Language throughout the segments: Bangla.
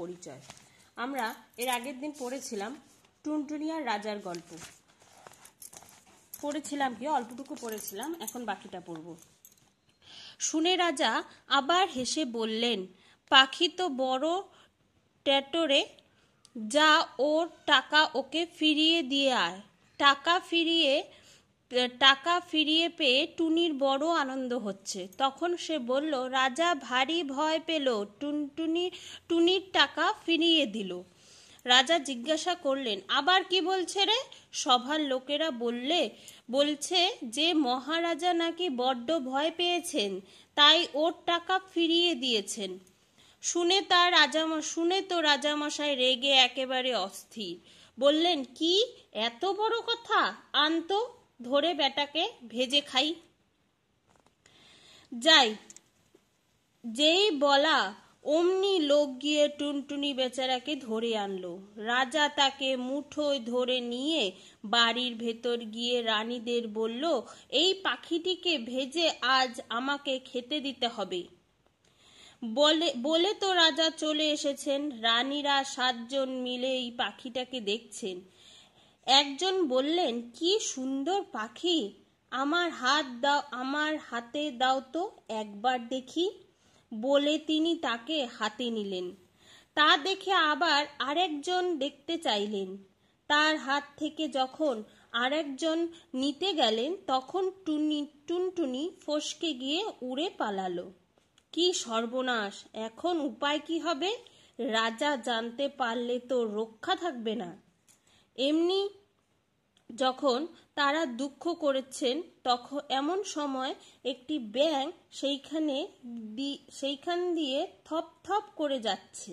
পরিচয় আমরা এর আগের দিন পড়েছিলাম টুনটুনিয়ার রাজার গল্প পড়েছিলাম কি অল্পটুকু পড়েছিলাম এখন বাকিটা পড়ব শুনে রাজা আবার হেসে বললেন পাখি তো বড় ট্যাটরে যা ওর টাকা ওকে ফিরিয়ে দিয়ে আয় টাকা ফিরিয়ে টাকা ফিরিয়ে পেয়ে টুনির বড় আনন্দ হচ্ছে তখন সে বলল রাজা ভারী ভয় পেল টুনটুনি টুনির টাকা ফিরিয়ে দিল রাজা জিজ্ঞাসা করলেন আবার কি বলছে রে সভার লোকেরা বললে বলছে যে মহারাজা নাকি বড্ড ভয় পেয়েছেন তাই ওর টাকা ফিরিয়ে দিয়েছেন শুনে তার রাজা শুনে তো রাজামশাই রেগে একেবারে অস্থির বললেন কি এত বড় কথা আনতো ধরে বেটাকে ভেজে খাই যাই যেই বলা অমনি লোক গিয়ে টুনটুনি বেচারাকে ধরে আনলো রাজা তাকে মুঠোয় ধরে নিয়ে বাড়ির ভেতর গিয়ে রানীদের বলল এই পাখিটিকে ভেজে আজ আমাকে খেতে দিতে হবে বলে বলে তো রাজা চলে এসেছেন রানীরা সাতজন মিলে এই পাখিটাকে দেখছেন একজন বললেন কি সুন্দর পাখি আমার হাত দাও আমার হাতে দাও তো একবার দেখি বলে তিনি তাকে হাতে নিলেন তা দেখে আবার আরেকজন দেখতে চাইলেন তার হাত থেকে যখন আরেকজন নিতে গেলেন তখন টুনি টুনটুনি ফসকে গিয়ে উড়ে পালালো কি সর্বনাশ এখন উপায় কি হবে রাজা জানতে পারলে তো রক্ষা থাকবে না এমনি যখন তারা দুঃখ করেছেন তখন এমন সময় একটি ব্যাং সেইখানে সেইখান দিয়ে থপ থপ করে যাচ্ছে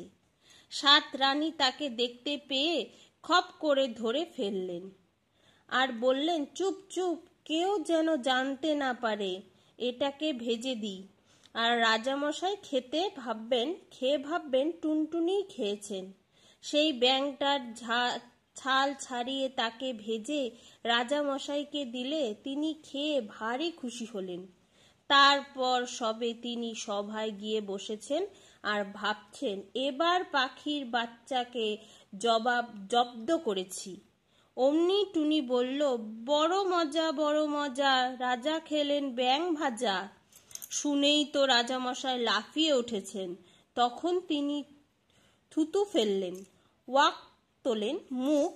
সাত রানী তাকে দেখতে পেয়ে খপ করে ধরে ফেললেন আর বললেন চুপ চুপ কেউ যেন জানতে না পারে এটাকে ভেজে দিই আর রাজামশাই খেতে ভাববেন খেয়ে ভাববেন টুনটুনি খেয়েছেন সেই ব্যাংটার ঝা থাল ছাড়িয়ে তাকে ভেজে রাজামশাইকে দিলে তিনি খেয়ে ভারী খুশি হলেন তারপর সবে তিনি সভায় গিয়ে বসেছেন আর ভাবছেন এবার পাখির বাচ্চাকে জবাব জব্দ করেছি অমনি টুনি বলল বড় মজা বড় মজা রাজা খেলেন ব্যাং ভাজা শুনেই তো রাজামশাই লাফিয়ে উঠেছেন তখন তিনি থুতু ফেললেন ওয়াক তোলেন মুখ